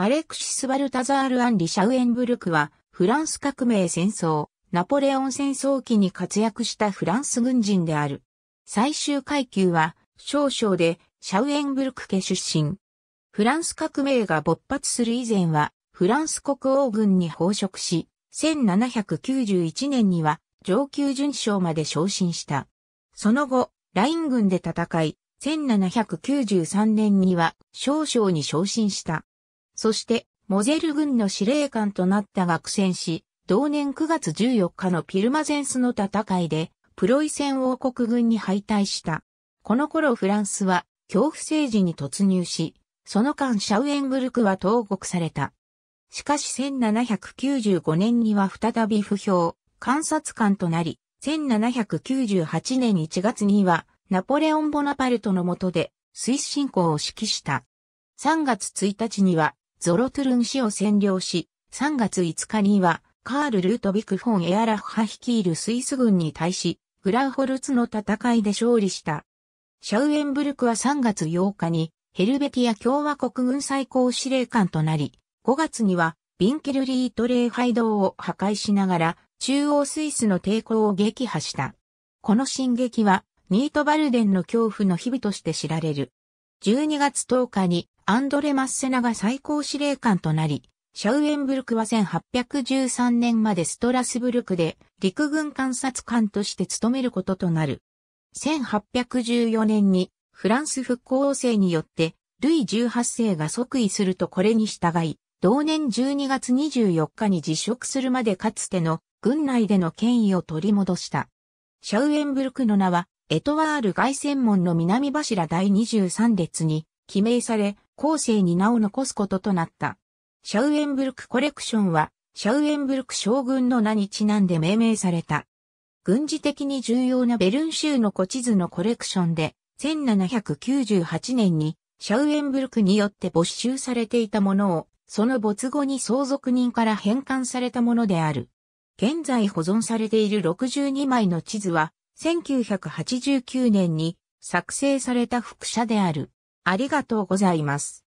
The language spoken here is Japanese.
アレクシス・バルタザール・アンリ・シャウエンブルクは、フランス革命戦争、ナポレオン戦争期に活躍したフランス軍人である。最終階級は、少将で、シャウエンブルク家出身。フランス革命が勃発する以前は、フランス国王軍に奉職し、1791年には上級巡将まで昇進した。その後、ライン軍で戦い、1793年には少将に昇進した。そして、モゼル軍の司令官となったが苦戦し、同年9月14日のピルマゼンスの戦いで、プロイセン王国軍に敗退した。この頃フランスは、恐怖政治に突入し、その間シャウエンブルクは投獄された。しかし1795年には再び不評、観察官となり、1798年1月には、ナポレオン・ボナパルトの下で、スイス侵攻を指揮した。3月1日には、ゾロトゥルン市を占領し、3月5日には、カール・ルートビクフォン・エアラッハ率いるスイス軍に対し、グラウホルツの戦いで勝利した。シャウエンブルクは3月8日に、ヘルベキア共和国軍最高司令官となり、5月には、ビンケルリートレハイ堂を破壊しながら、中央スイスの抵抗を撃破した。この進撃は、ニートバルデンの恐怖の日々として知られる。12月10日にアンドレ・マッセナが最高司令官となり、シャウエンブルクは1813年までストラスブルクで陸軍監察官として務めることとなる。1814年にフランス復興王政によってルイ18世が即位するとこれに従い、同年12月24日に辞職するまでかつての軍内での権威を取り戻した。シャウエンブルクの名はエトワール外専門の南柱第23列に記名され、後世に名を残すこととなった。シャウエンブルクコレクションは、シャウエンブルク将軍の名にちなんで命名された。軍事的に重要なベルン州の古地図のコレクションで、1798年にシャウエンブルクによって没収されていたものを、その没後に相続人から返還されたものである。現在保存されている62枚の地図は、1989年に作成された副写である。ありがとうございます。